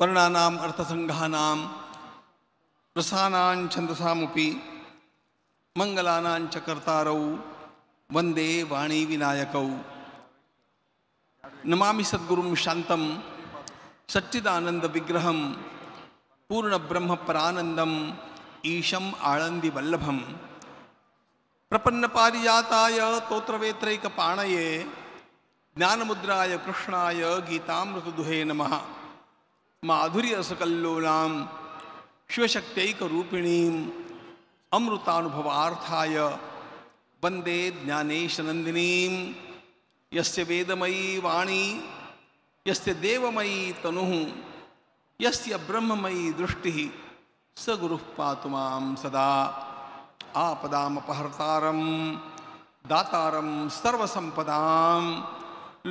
वर्णानाम अर्थसंघानाम रसानां छंदसामुपि मंगलानां च कर्तारौ वंदे वाणी विनायकौ नमामि सद्गुरुं शान्तं सच्चिदानन्दविग्रहं पूर्णब्रह्मपरानन्दम् वल्लभम प्रपन्न प्रपन्नपारिजाताय तोत्रवेत्रैकपाणये मुद्रा कृष्णा गीतामृतदुहे नमः माधुर्य सकल्लोलाम शिवशक्तक रूपिणीम वंदे ज्ञानेश नंदिनीम यस्य वेदमयी वाणी यस्य देवमयी तनु यस्य ब्रह्ममयी दृष्टि स गुरु पा सदा आपदापहर्तारम दातारम सर्वसंपदाम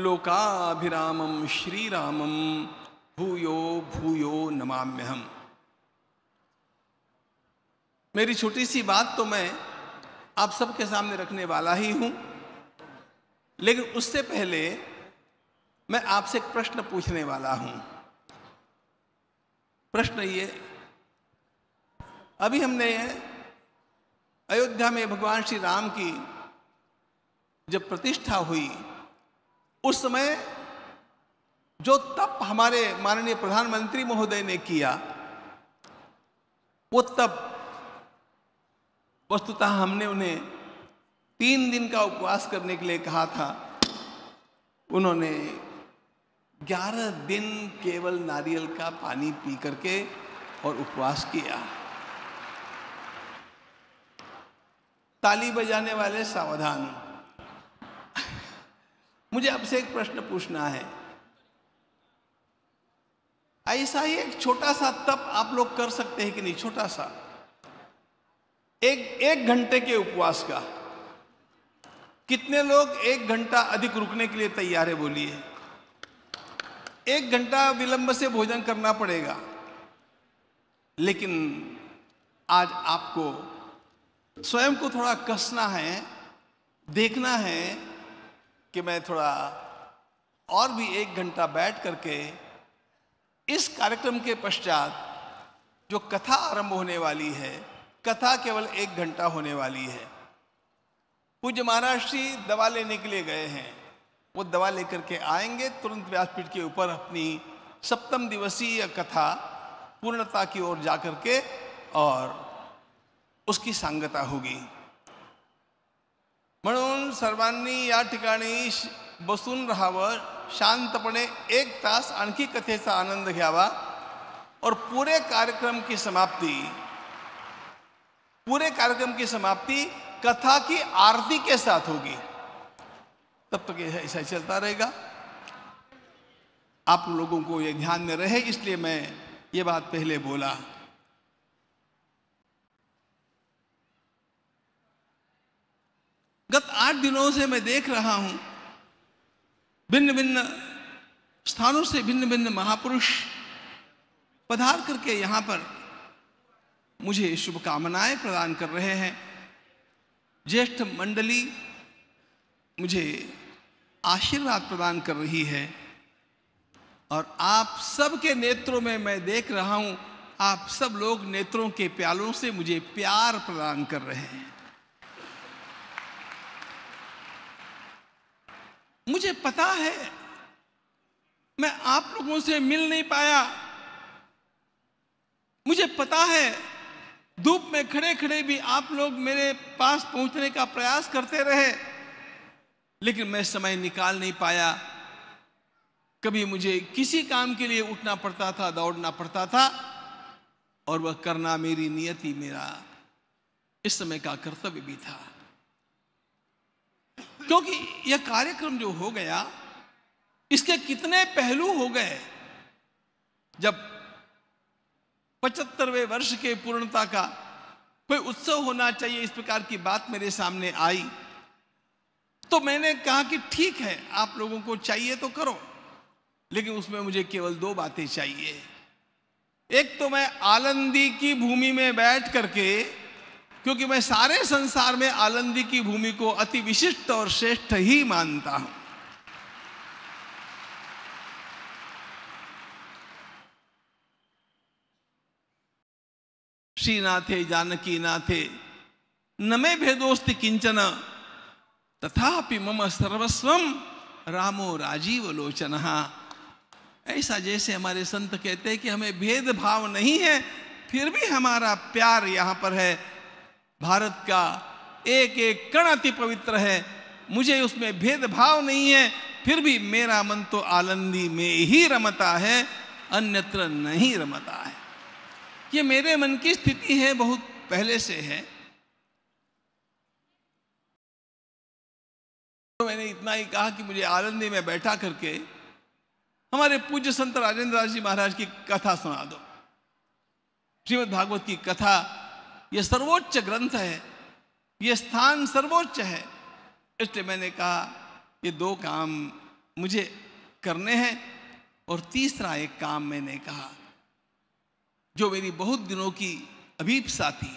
लोकाभिरामम श्रीरामम भूयो भूयो नमाम्यहम मेरी छोटी सी बात तो मैं आप सबके सामने रखने वाला ही हूं लेकिन उससे पहले मैं आपसे एक प्रश्न पूछने वाला हूं प्रश्न ये अभी हमने अयोध्या में भगवान श्री राम की जब प्रतिष्ठा हुई उस समय जो तप हमारे माननीय प्रधानमंत्री महोदय ने किया वो तप वस्तुतः हमने उन्हें तीन दिन का उपवास करने के लिए कहा था उन्होंने ग्यारह दिन केवल नारियल का पानी पी करके और उपवास किया ताली बजाने वाले सावधान मुझे आपसे एक प्रश्न पूछना है ऐसा ही एक छोटा सा तप आप लोग कर सकते हैं कि नहीं छोटा सा एक एक घंटे के उपवास का कितने लोग एक घंटा अधिक रुकने के लिए तैयार है बोलिए एक घंटा विलंब से भोजन करना पड़ेगा लेकिन आज आपको स्वयं को थोड़ा कसना है देखना है कि मैं थोड़ा और भी एक घंटा बैठ करके इस कार्यक्रम के पश्चात जो कथा आरंभ होने वाली है कथा केवल एक घंटा होने वाली है पूज्य महाराज श्री दवा लेने के लिए गए हैं वो दवा लेकर के आएंगे तुरंत व्यासपीठ के ऊपर अपनी सप्तम दिवसीय कथा पूर्णता की ओर जा के और उसकी सांगता होगी मनु सर्वानी या ठिकाणी बसून रहा शांतपणे एक तास आणखी कथेचा आनंद घ्यावा और पूरे कार्यक्रम की समाप्ति पूरे कार्यक्रम की समाप्ति कथा की आरती के साथ होगी तब तक तो ऐसा चलता रहेगा आप लोगों को यह ध्यान में रहे इसलिए मैं ये बात पहले बोला गत आठ दिनों से मैं देख रहा हूं भिन्न भिन्न स्थानों से भिन्न भिन्न महापुरुष पधार करके यहाँ पर मुझे शुभकामनाएं प्रदान कर रहे हैं ज्येष्ठ मंडली मुझे आशीर्वाद प्रदान कर रही है और आप सबके नेत्रों में मैं देख रहा हूँ आप सब लोग नेत्रों के प्यालों से मुझे प्यार प्रदान कर रहे हैं मुझे पता है मैं आप लोगों से मिल नहीं पाया मुझे पता है धूप में खड़े खड़े भी आप लोग मेरे पास पहुंचने का प्रयास करते रहे लेकिन मैं समय निकाल नहीं पाया कभी मुझे किसी काम के लिए उठना पड़ता था दौड़ना पड़ता था और वह करना मेरी नियति मेरा इस समय का कर्तव्य भी था क्योंकि यह कार्यक्रम जो हो गया इसके कितने पहलू हो गए जब पचहत्तरवें वर्ष के पूर्णता का कोई उत्सव होना चाहिए इस प्रकार की बात मेरे सामने आई तो मैंने कहा कि ठीक है आप लोगों को चाहिए तो करो लेकिन उसमें मुझे केवल दो बातें चाहिए एक तो मैं आलंदी की भूमि में बैठ करके क्योंकि मैं सारे संसार में आलंदी की भूमि को अति विशिष्ट और श्रेष्ठ ही मानता हूं श्री नाथे जानकी नाथे न मे भेदोस्त किंचन तथापि मम सर्वस्व रामो राजीव लोचन ऐसा जैसे हमारे संत कहते हैं कि हमें भेदभाव नहीं है फिर भी हमारा प्यार यहां पर है भारत का एक एक कण अति पवित्र है मुझे उसमें भेदभाव नहीं है फिर भी मेरा मन तो आलंदी में ही रमता है अन्यत्र नहीं रमता है ये मेरे मन की स्थिति है बहुत पहले से है तो मैंने इतना ही कहा कि मुझे आलंदी में बैठा करके हमारे पूज्य संत राजेंद्र जी महाराज की कथा सुना दो श्रीमद भागवत की कथा यह सर्वोच्च ग्रंथ है ये स्थान सर्वोच्च है इसलिए मैंने कहा ये दो काम मुझे करने हैं और तीसरा एक काम मैंने कहा जो मेरी बहुत दिनों की अभीपसा थी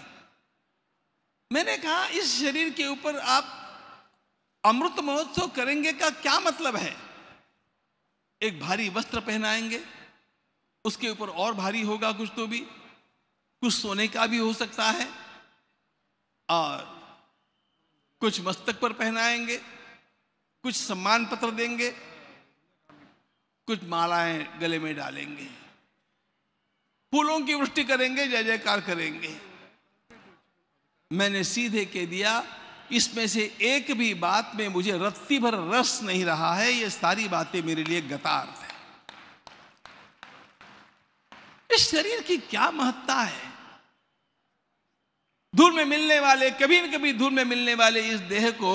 मैंने कहा इस शरीर के ऊपर आप अमृत महोत्सव करेंगे का क्या मतलब है एक भारी वस्त्र पहनाएंगे उसके ऊपर और भारी होगा कुछ तो भी कुछ सोने का भी हो सकता है और कुछ मस्तक पर पहनाएंगे कुछ सम्मान पत्र देंगे कुछ मालाएं गले में डालेंगे फूलों की वृष्टि करेंगे जय जयकार करेंगे मैंने सीधे कह दिया इसमें से एक भी बात में मुझे रत्ती भर रस नहीं रहा है ये सारी बातें मेरे लिए गतार इस शरीर की क्या महत्ता है दूर में मिलने वाले कभी न कभी दूर में मिलने वाले इस देह को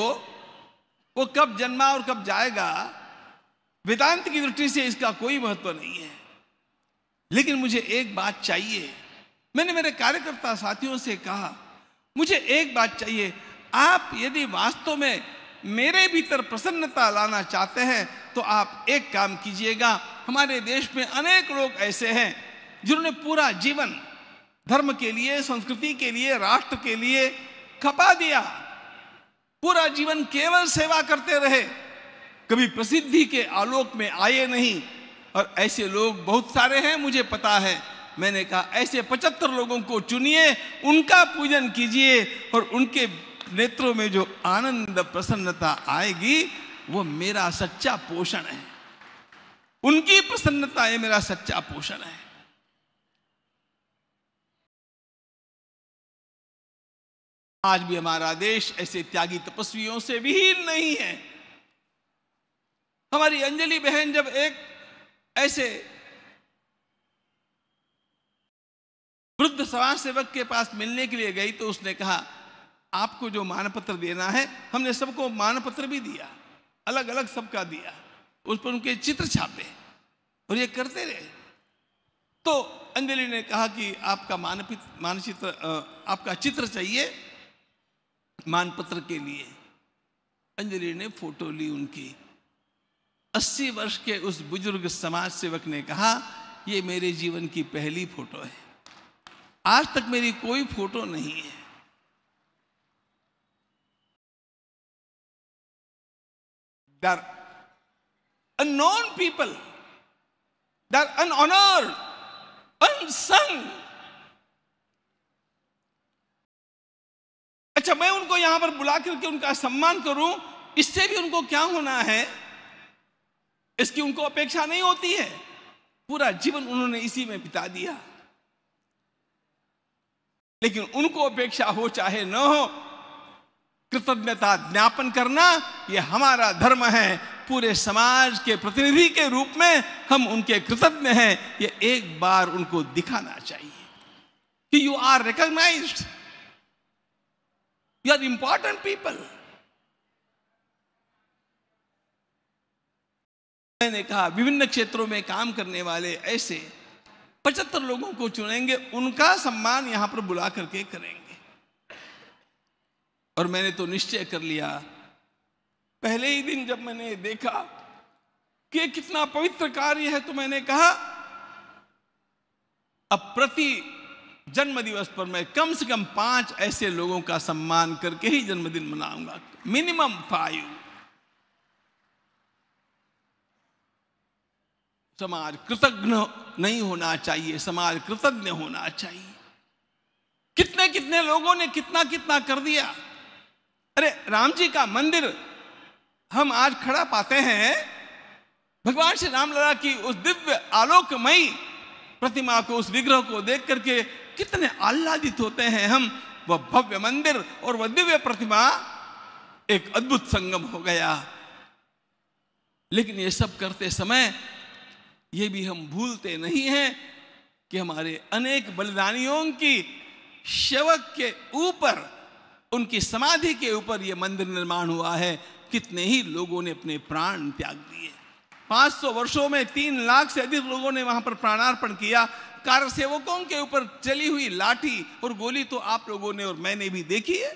वो कब जन्मा और कब जाएगा वेदांत की दृष्टि से इसका कोई महत्व नहीं है लेकिन मुझे एक बात चाहिए मैंने मेरे कार्यकर्ता साथियों से कहा मुझे एक बात चाहिए आप यदि वास्तव में मेरे भीतर प्रसन्नता लाना चाहते हैं तो आप एक काम कीजिएगा हमारे देश में अनेक लोग ऐसे हैं जिन्होंने पूरा जीवन धर्म के लिए संस्कृति के लिए राष्ट्र के लिए खपा दिया पूरा जीवन केवल सेवा करते रहे कभी प्रसिद्धि के आलोक में आए नहीं और ऐसे लोग बहुत सारे हैं मुझे पता है मैंने कहा ऐसे पचहत्तर लोगों को चुनिए उनका पूजन कीजिए और उनके नेत्रों में जो आनंद प्रसन्नता आएगी वो मेरा सच्चा पोषण है उनकी प्रसन्नता ये मेरा सच्चा पोषण है आज भी हमारा देश ऐसे त्यागी तपस्वियों से विहीन नहीं है हमारी अंजलि बहन जब एक ऐसे वृद्ध समाज सेवक के पास मिलने के लिए गई तो उसने कहा आपको जो मानपत्र देना है हमने सबको मानपत्र भी दिया अलग अलग सबका दिया उस पर उनके चित्र छापे और ये करते रहे तो अंजलि ने कहा कि आपका मानपित मानचित्र आपका चित्र चाहिए मानपत्र के लिए अंजलि ने फोटो ली उनकी अस्सी वर्ष के उस बुजुर्ग समाज सेवक ने कहा यह मेरे जीवन की पहली फोटो है आज तक मेरी कोई फोटो नहीं है there unknown people there are unhonored, अच्छा मैं उनको यहां पर बुला करके उनका सम्मान करूं इससे भी उनको क्या होना है इसकी उनको अपेक्षा नहीं होती है पूरा जीवन उन्होंने इसी में बिता दिया लेकिन उनको अपेक्षा हो चाहे न हो कृतज्ञता ज्ञापन करना यह हमारा धर्म है पूरे समाज के प्रतिनिधि के रूप में हम उनके कृतज्ञ हैं यह एक बार उनको दिखाना चाहिए कि you are recognised You are important people. मैंने कहा विभिन्न क्षेत्रों में काम करने वाले ऐसे पचहत्तर लोगों को चुनेंगे उनका सम्मान यहां पर बुला करके करेंगे और मैंने तो निश्चय कर लिया पहले ही दिन जब मैंने देखा कि कितना पवित्र कार्य है तो मैंने कहा अब प्रति जन्म दिवस पर मैं कम से कम पांच ऐसे लोगों का सम्मान करके ही जन्मदिन मनाऊंगा मिनिमम फाइव समाज कृतज्ञ नहीं होना चाहिए समाज कृतज्ञ होना चाहिए कितने कितने लोगों ने कितना कितना कर दिया अरे राम जी का मंदिर हम आज खड़ा पाते हैं भगवान श्री रामलला की उस दिव्य आलोकमयी प्रतिमा को उस विग्रह को देख करके कितने आह्लादित होते हैं हम वह भव्य मंदिर और वह दिव्य प्रतिमा एक अद्भुत संगम हो गया लेकिन ये सब करते समय ये भी हम भूलते नहीं हैं कि हमारे अनेक बलिदानियों की शवक के ऊपर उनकी समाधि के ऊपर यह मंदिर निर्माण हुआ है कितने ही लोगों ने अपने प्राण त्याग दिए 500 वर्षों में तीन लाख से अधिक लोगों ने वहां पर प्राणार्पण किया कार सेवकों के ऊपर चली हुई लाठी और गोली तो आप लोगों ने और मैंने भी देखी है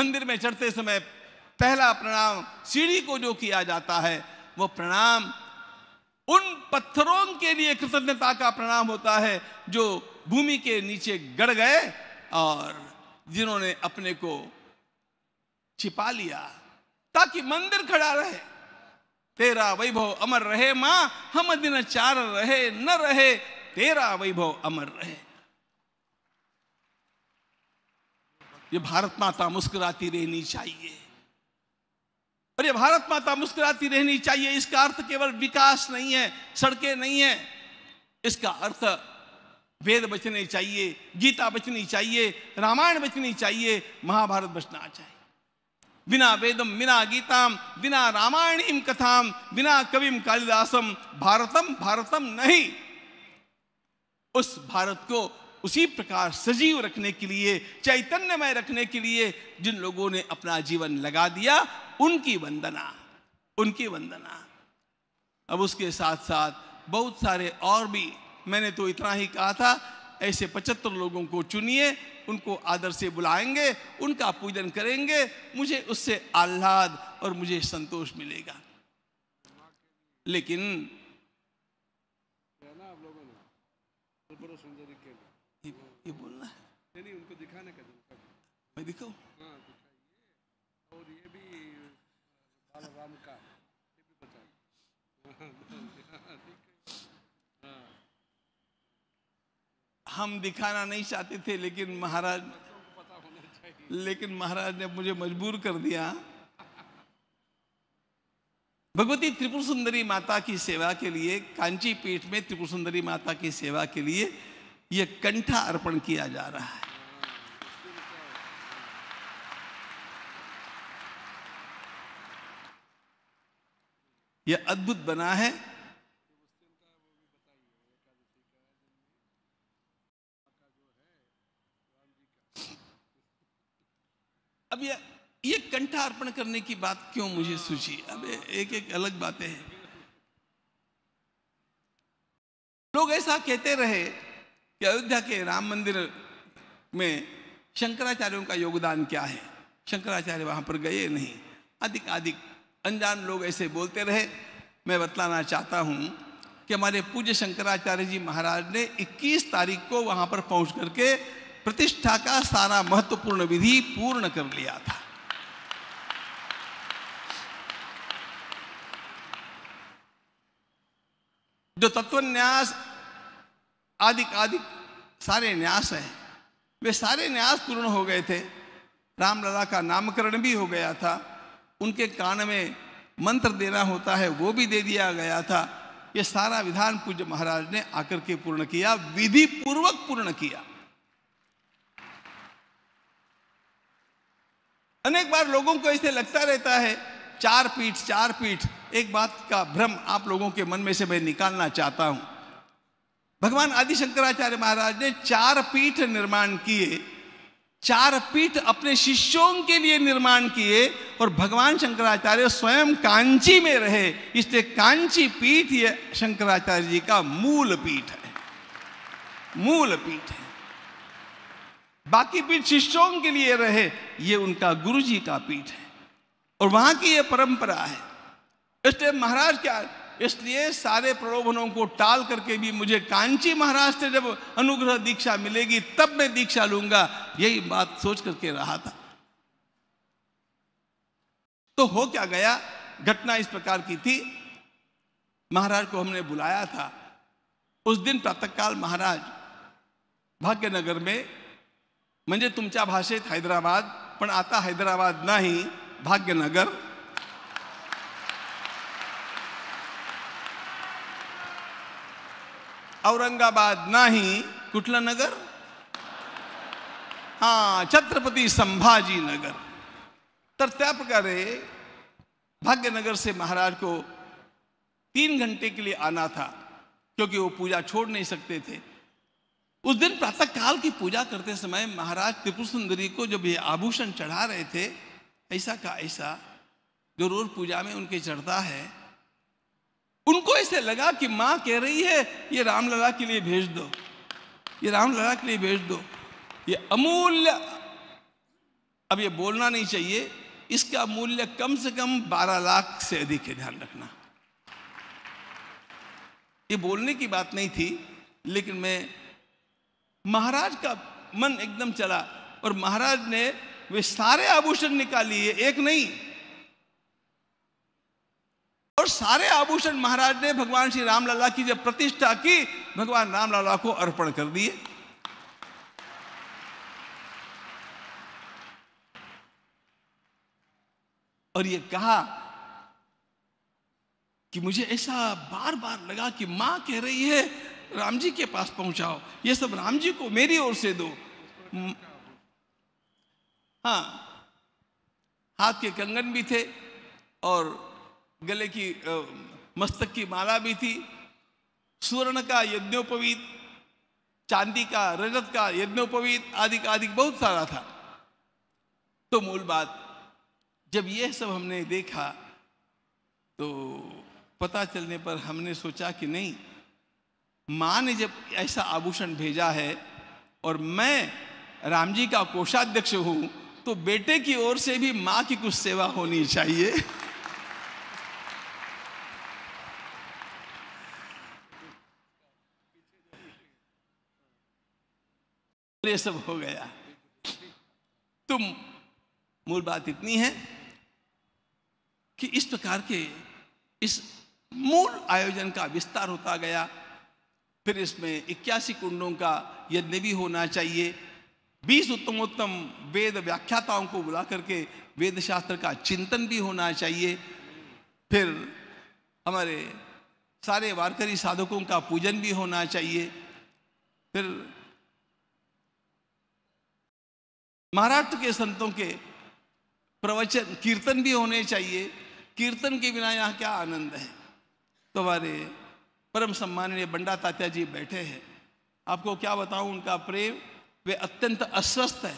मंदिर में चढ़ते समय पहला प्रणाम सीढ़ी को जो किया जाता है वो प्रणाम उन पत्थरों के लिए कृतज्ञता का प्रणाम होता है जो भूमि के नीचे गड़ गए और जिन्होंने अपने को छिपा लिया ताकि मंदिर खड़ा रहे तेरा वैभव अमर रहे माँ हम दिन चार रहे न रहे तेरा वैभव अमर रहे ये भारत माता मुस्कुराती रहनी चाहिए और ये भारत माता मुस्कुराती रहनी चाहिए इसका अर्थ केवल विकास नहीं है सड़कें नहीं है इसका अर्थ वेद बचने चाहिए गीता बचनी चाहिए रामायण बचनी चाहिए महाभारत बचना चाहिए बिना वेदम बिना गीताम बिना रामायणीम कथाम बिना कविम कालिदासम भारतम भारतम नहीं उस भारत को उसी प्रकार सजीव रखने के लिए चैतन्यमय रखने के लिए जिन लोगों ने अपना जीवन लगा दिया उनकी वंदना उनकी वंदना अब उसके साथ साथ बहुत सारे और भी मैंने तो इतना ही कहा था ऐसे पचहत्तर लोगों को चुनिए उनको आदर से बुलाएंगे उनका पूजन करेंगे मुझे उससे आह्लाद और मुझे संतोष मिलेगा लेकिन ये, बोलना है उनको दिखाने का मैं दिखाऊं और ये भी का ये भी हम दिखाना नहीं चाहते थे लेकिन महाराज लेकिन महाराज ने मुझे मजबूर कर दिया भगवती त्रिपुर सुंदरी माता की सेवा के लिए कांची पीठ में त्रिपुर सुंदरी माता की सेवा के लिए यह कंठा अर्पण किया जा रहा है यह अद्भुत बना है अब ये ये कंठा अर्पण करने की बात क्यों मुझे सूझी अब एक एक अलग बातें हैं लोग ऐसा कहते रहे कि अयोध्या के राम मंदिर में शंकराचार्यों का योगदान क्या है शंकराचार्य वहां पर गए नहीं अधिक अधिक अनजान लोग ऐसे बोलते रहे मैं बतलाना चाहता हूं कि हमारे पूज्य शंकराचार्य जी महाराज ने 21 तारीख को वहां पर पहुंच करके प्रतिष्ठा का सारा महत्वपूर्ण विधि पूर्ण कर लिया था जो तत्वन्यास आदि आदि सारे न्यास हैं वे सारे न्यास पूर्ण हो गए थे रामलला का नामकरण भी हो गया था उनके कान में मंत्र देना होता है वो भी दे दिया गया था ये सारा विधान पूज्य महाराज ने आकर के पूर्ण किया विधि पूर्वक पूर्ण किया अनेक बार लोगों को ऐसे लगता रहता है चार पीठ चार पीठ एक बात का भ्रम आप लोगों के मन में से मैं निकालना चाहता हूं भगवान आदि शंकराचार्य महाराज ने चार पीठ निर्माण किए चार पीठ अपने शिष्यों के लिए निर्माण किए और भगवान शंकराचार्य स्वयं कांची में रहे इसलिए कांची पीठ ये शंकराचार्य जी का मूल पीठ है मूल पीठ है बाकी पीठ शिष्यों के लिए रहे ये उनका गुरु जी का पीठ है और वहां की ये परंपरा है इसलिए महाराज क्या इसलिए सारे प्रलोभनों को टाल करके भी मुझे कांची महाराज से जब अनुग्रह दीक्षा मिलेगी तब मैं दीक्षा लूंगा यही बात सोच करके रहा था तो हो क्या गया घटना इस प्रकार की थी महाराज को हमने बुलाया था उस दिन प्रातःकाल महाराज भाग्यनगर में म्हणजे तुमच्या भाषे हैदराबाद पण आता हैदराबाद नहीं भाग्यनगर औरंगाबाद नहीं कुठलं नगर हाँ छत्रपति संभाजी नगर तर त्या प्रकारे भाग्यनगर से महाराज को तीन घंटे के लिए आना था क्योंकि वो पूजा छोड़ नहीं सकते थे उस दिन प्रातः काल की पूजा करते समय महाराज त्रिपुर सुंदरी को जब ये आभूषण चढ़ा रहे थे ऐसा का ऐसा जो रोज पूजा में उनके चढ़ता है उनको ऐसे लगा कि माँ कह रही है ये रामलला के लिए भेज दो ये रामलला के लिए भेज दो ये अमूल्य अब ये बोलना नहीं चाहिए इसका मूल्य कम से कम 12 लाख से अधिक है ध्यान रखना ये बोलने की बात नहीं थी लेकिन मैं महाराज का मन एकदम चला और महाराज ने वे सारे आभूषण निकालिए एक नहीं और सारे आभूषण महाराज ने भगवान श्री रामलला की जब प्रतिष्ठा की भगवान रामलला को अर्पण कर दिए और ये कहा कि मुझे ऐसा बार बार लगा कि मां कह रही है राम जी के पास पहुंचाओ ये सब राम जी को मेरी ओर से दो हाँ हाथ के कंगन भी थे और गले की आ, मस्तक की माला भी थी सुवर्ण का यज्ञोपवीत चांदी का रजत का यज्ञोपवीत आदि का आदि बहुत सारा था तो मूल बात जब यह सब हमने देखा तो पता चलने पर हमने सोचा कि नहीं माँ ने जब ऐसा आभूषण भेजा है और मैं राम जी का कोषाध्यक्ष हूँ तो बेटे की ओर से भी माँ की कुछ सेवा होनी चाहिए ये सब हो गया तो मूल बात इतनी है कि इस प्रकार के इस मूल आयोजन का विस्तार होता गया फिर इसमें इक्यासी कुंडों का यज्ञ भी होना चाहिए बीस उत्तमोत्तम वेद व्याख्याताओं को बुला करके वेद शास्त्र का चिंतन भी होना चाहिए फिर हमारे सारे वारकरी साधकों का पूजन भी होना चाहिए फिर महाराष्ट्र के संतों के प्रवचन कीर्तन भी होने चाहिए कीर्तन के बिना यहाँ क्या आनंद है तो हमारे परम सम्माननीय बंडा तात्या जी बैठे हैं आपको क्या बताऊं उनका प्रेम वे अत्यंत अस्वस्थ है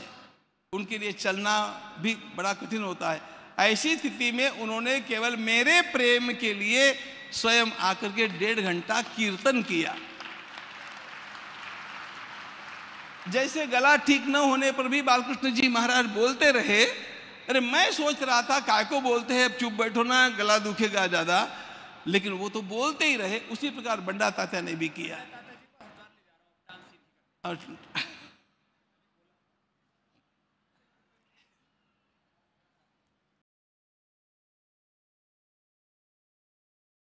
उनके लिए चलना भी बड़ा कठिन होता है ऐसी स्थिति में उन्होंने केवल मेरे प्रेम के लिए स्वयं आकर के डेढ़ घंटा कीर्तन किया जैसे गला ठीक न होने पर भी बालकृष्ण जी महाराज बोलते रहे अरे मैं सोच रहा था काय को बोलते हैं अब चुप बैठो ना गला दुखेगा ज़्यादा लेकिन वो तो बोलते ही रहे उसी प्रकार बंडा तात्या ने भी किया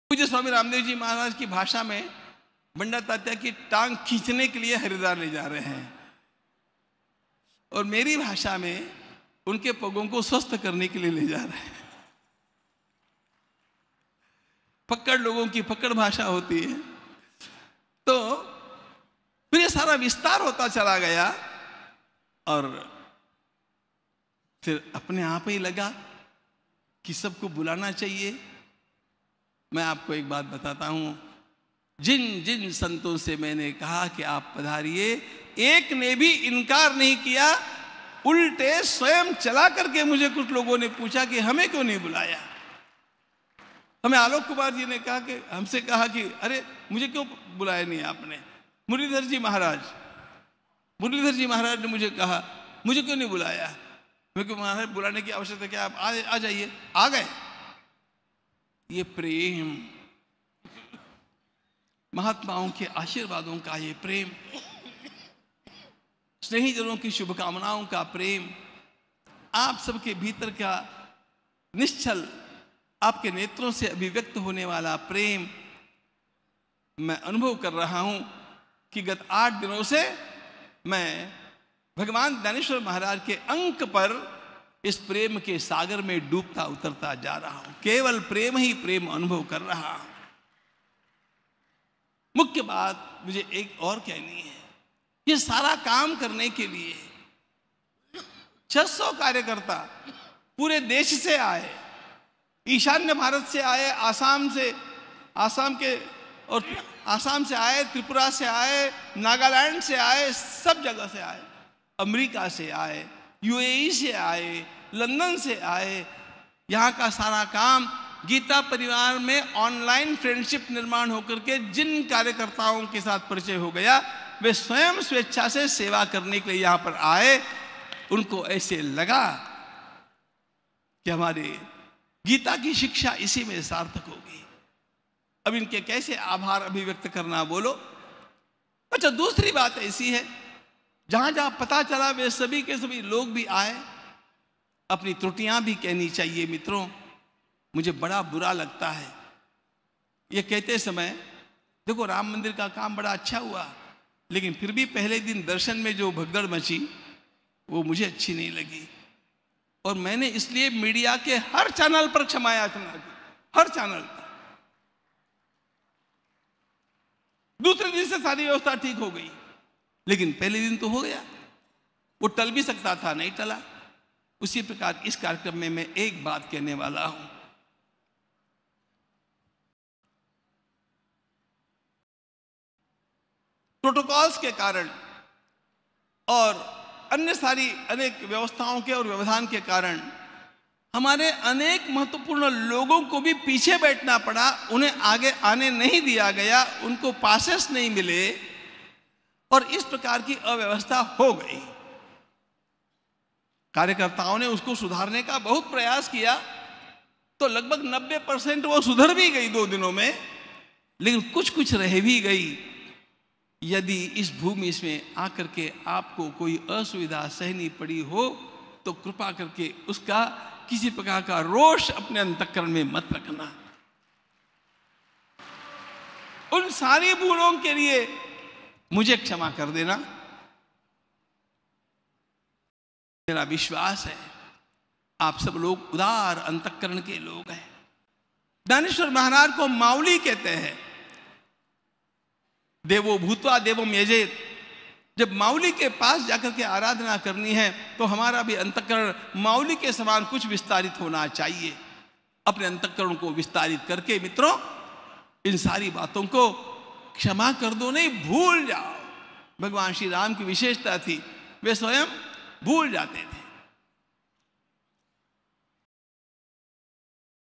पूज्य स्वामी रामदेव जी महाराज की भाषा में बंडा तात्या की टांग खींचने के लिए हरिद्वार ले जा रहे हैं और मेरी भाषा में उनके पगों को स्वस्थ करने के लिए ले जा रहे हैं पकड़ लोगों की पकड़ भाषा होती है तो फिर ये सारा विस्तार होता चला गया और फिर अपने आप ही लगा कि सबको बुलाना चाहिए मैं आपको एक बात बताता हूं जिन जिन संतों से मैंने कहा कि आप पधारिए एक ने भी इनकार नहीं किया उल्टे स्वयं चला करके मुझे कुछ लोगों ने पूछा कि हमें क्यों नहीं बुलाया हमें आलोक कुमार जी ने कहा कि हमसे कहा कि अरे मुझे क्यों बुलाया नहीं आपने मुरलीधर जी महाराज मुरलीधर जी महाराज ने मुझे कहा मुझे क्यों नहीं बुलाया क्योंकि महाराज बुलाने की आवश्यकता क्या आप आ, आ जाइए आ गए ये प्रेम महात्माओं के आशीर्वादों का ये प्रेम स्नेहीजनों की शुभकामनाओं का प्रेम आप सबके भीतर का निश्चल आपके नेत्रों से अभिव्यक्त होने वाला प्रेम मैं अनुभव कर रहा हूं कि गत आठ दिनों से मैं भगवान ज्ञानेश्वर महाराज के अंक पर इस प्रेम के सागर में डूबता उतरता जा रहा हूं केवल प्रेम ही प्रेम अनुभव कर रहा हूं मुख्य बात मुझे एक और कहनी है ये सारा काम करने के लिए 600 कार्यकर्ता पूरे देश से आए ईशान्य भारत से आए आसाम से आसाम के और आसाम से आए त्रिपुरा से आए नागालैंड से आए सब जगह से आए अमेरिका से आए यूएई से आए लंदन से आए यहाँ का सारा काम गीता परिवार में ऑनलाइन फ्रेंडशिप निर्माण होकर के जिन कार्यकर्ताओं के साथ परिचय हो गया वे स्वयं स्वेच्छा से सेवा करने के लिए यहाँ पर आए उनको ऐसे लगा कि हमारे गीता की शिक्षा इसी में सार्थक होगी अब इनके कैसे आभार अभिव्यक्त करना बोलो अच्छा दूसरी बात ऐसी है जहां जहां पता चला वे सभी के सभी लोग भी आए अपनी त्रुटियां भी कहनी चाहिए मित्रों मुझे बड़ा बुरा लगता है ये कहते समय देखो राम मंदिर का काम बड़ा अच्छा हुआ लेकिन फिर भी पहले दिन दर्शन में जो भगदड़ मची वो मुझे अच्छी नहीं लगी और मैंने इसलिए मीडिया के हर चैनल पर क्षमा याचना की हर चैनल पर दूसरे दिन से सारी व्यवस्था ठीक हो गई लेकिन पहले दिन तो हो गया वो टल भी सकता था नहीं टला उसी प्रकार इस कार्यक्रम में मैं एक बात कहने वाला हूं प्रोटोकॉल्स के कारण और अन्य सारी अनेक व्यवस्थाओं के और व्यवधान के कारण हमारे अनेक महत्वपूर्ण लोगों को भी पीछे बैठना पड़ा उन्हें आगे आने नहीं दिया गया उनको पासेस नहीं मिले और इस प्रकार की अव्यवस्था हो गई कार्यकर्ताओं ने उसको सुधारने का बहुत प्रयास किया तो लगभग 90 परसेंट वो सुधर भी गई दो दिनों में लेकिन कुछ कुछ रह भी गई यदि इस भूमि इसमें आकर के आपको कोई असुविधा सहनी पड़ी हो तो कृपा करके उसका किसी प्रकार का रोष अपने अंतकरण में मत रखना उन सारी बूढ़ों के लिए मुझे क्षमा कर देना मेरा विश्वास है आप सब लोग उदार अंतकरण के लोग हैं दानेश्वर महाराज को माउली कहते हैं देवो भूतवा देवो मेजे जब माउली के पास जाकर के आराधना करनी है तो हमारा भी अंतकरण माउली के समान कुछ विस्तारित होना चाहिए अपने अंतकरण को विस्तारित करके मित्रों इन सारी बातों को क्षमा कर दो नहीं भूल जाओ भगवान श्री राम की विशेषता थी वे स्वयं भूल जाते थे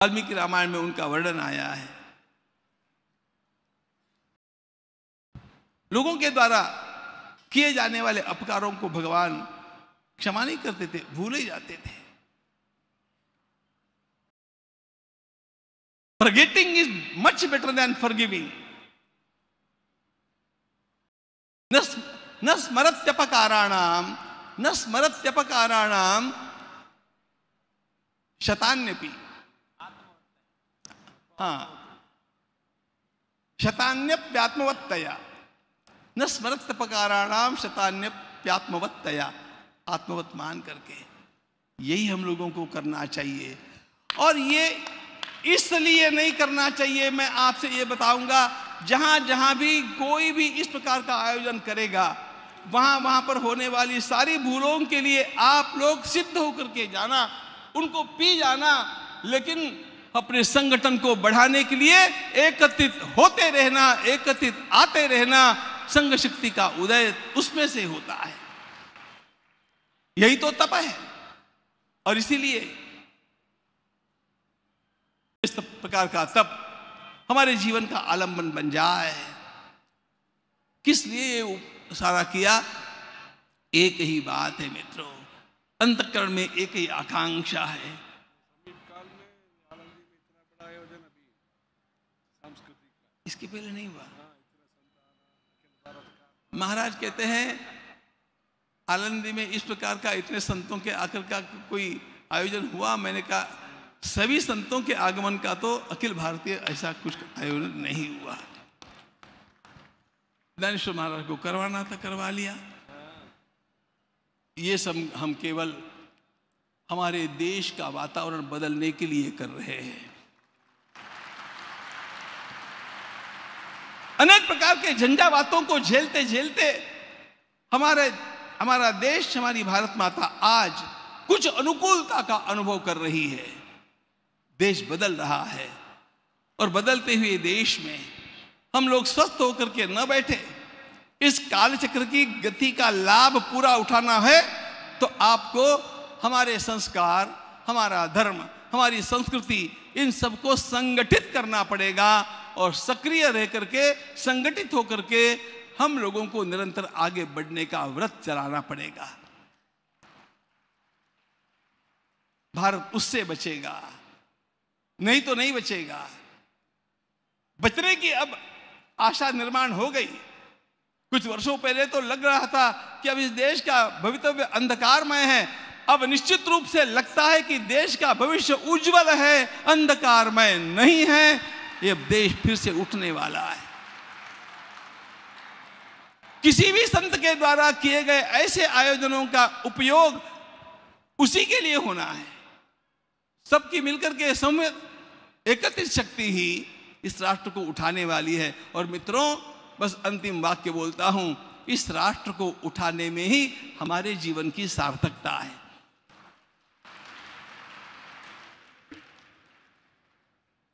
वाल्मीकि रामायण में उनका वर्णन आया है लोगों के द्वारा किए जाने वाले अपकारों को भगवान क्षमा नहीं करते थे भूले जाते थे forgetting is much better than forgiving न स्मरत्यपकाराणाम न स्मरत्यपकाराणाम शतान्यपि हाँ शतान्यप्यात्मवत्तया न तपकाराणाम शतान्य प्यात्मवत्तया आत्मवत मान करके यही हम लोगों को करना चाहिए और ये इसलिए नहीं करना चाहिए मैं आपसे ये बताऊंगा जहां जहां भी कोई भी इस प्रकार का आयोजन करेगा वहां वहां पर होने वाली सारी भूलों के लिए आप लोग सिद्ध होकर के जाना उनको पी जाना लेकिन अपने संगठन को बढ़ाने के लिए एकत्रित होते रहना एकत्रित आते रहना संघ शक्ति का उदय उसमें से होता है यही तो तप है और इसीलिए इस प्रकार का तप हमारे जीवन का आलंबन बन जाए किस लिए सारा किया एक ही बात है मित्रों अंतकरण में एक ही आकांक्षा है इसके पहले नहीं हुआ महाराज कहते हैं आलंदी में इस प्रकार का इतने संतों के आकर का कोई आयोजन हुआ मैंने कहा सभी संतों के आगमन का तो अखिल भारतीय ऐसा कुछ आयोजन नहीं हुआ ज्ञानेश्वर महाराज को करवाना था करवा लिया ये सब हम केवल हमारे देश का वातावरण बदलने के लिए कर रहे हैं अनेक प्रकार के झंझावातों को झेलते झेलते हमारे हमारा देश हमारी भारत माता आज कुछ अनुकूलता का अनुभव कर रही है देश बदल रहा है और बदलते हुए देश में हम लोग स्वस्थ होकर के न बैठे इस कालचक्र की गति का लाभ पूरा उठाना है तो आपको हमारे संस्कार हमारा धर्म हमारी संस्कृति इन सबको संगठित करना पड़ेगा और सक्रिय रह करके संगठित होकर के हम लोगों को निरंतर आगे बढ़ने का व्रत चलाना पड़ेगा भारत उससे बचेगा नहीं तो नहीं बचेगा बचने की अब आशा निर्माण हो गई कुछ वर्षों पहले तो लग रहा था कि अब इस देश का भवितव्य अंधकारमय है अब निश्चित रूप से लगता है कि देश का भविष्य उज्जवल है अंधकारमय नहीं है ये देश फिर से उठने वाला है किसी भी संत के द्वारा किए गए ऐसे आयोजनों का उपयोग उसी के लिए होना है सबकी मिलकर के समय एकत्रित शक्ति ही इस राष्ट्र को उठाने वाली है और मित्रों बस अंतिम वाक्य बोलता हूं इस राष्ट्र को उठाने में ही हमारे जीवन की सार्थकता है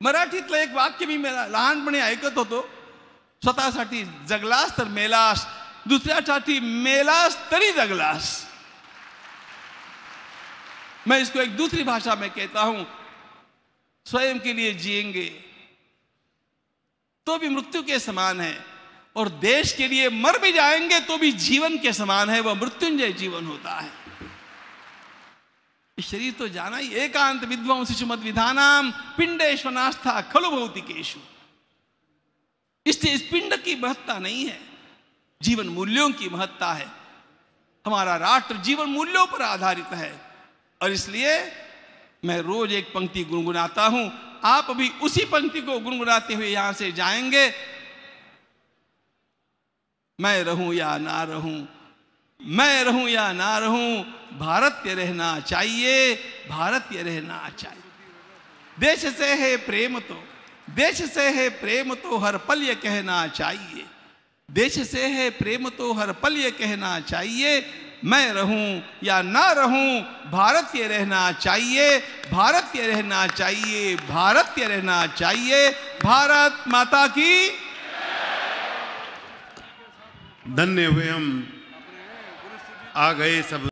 मराठीतलं एक वाक्य मी लहानपणी ऐकत होतो स्वतःसाठी जगलास तर मेलास दुसऱ्यासाठी मेलास तरी जगलास मैं इसको एक दूसरी भाषा में कहता हूं स्वयं के लिए जिएंगे तो भी मृत्यु के समान है और देश के लिए मर भी जाएंगे तो भी जीवन के समान है वह मृत्युंजय जीवन होता है शरीर तो जाना ही एकांत विध्वंसिशु मत विधान पिंडेश्वनास्था खलु भौतिकेशु इस पिंड की महत्ता नहीं है जीवन मूल्यों की महत्ता है हमारा राष्ट्र जीवन मूल्यों पर आधारित है और इसलिए मैं रोज एक पंक्ति गुनगुनाता हूं आप भी उसी पंक्ति को गुनगुनाते हुए यहां से जाएंगे मैं रहूं या ना रहूं मैं रहूं या ना रहूं भारतीय रहना चाहिए भारतीय रहना चाहिए देश से है प्रेम तो देश से है प्रेम तो हर पल ये कहना चाहिए देश से है प्रेम तो हर पल ये कहना चाहिए मैं रहूं या ना रहूं भारतीय रहना चाहिए भारतीय रहना चाहिए भारतीय रहना चाहिए भारत माता की धन्य हुए हम आ गए सब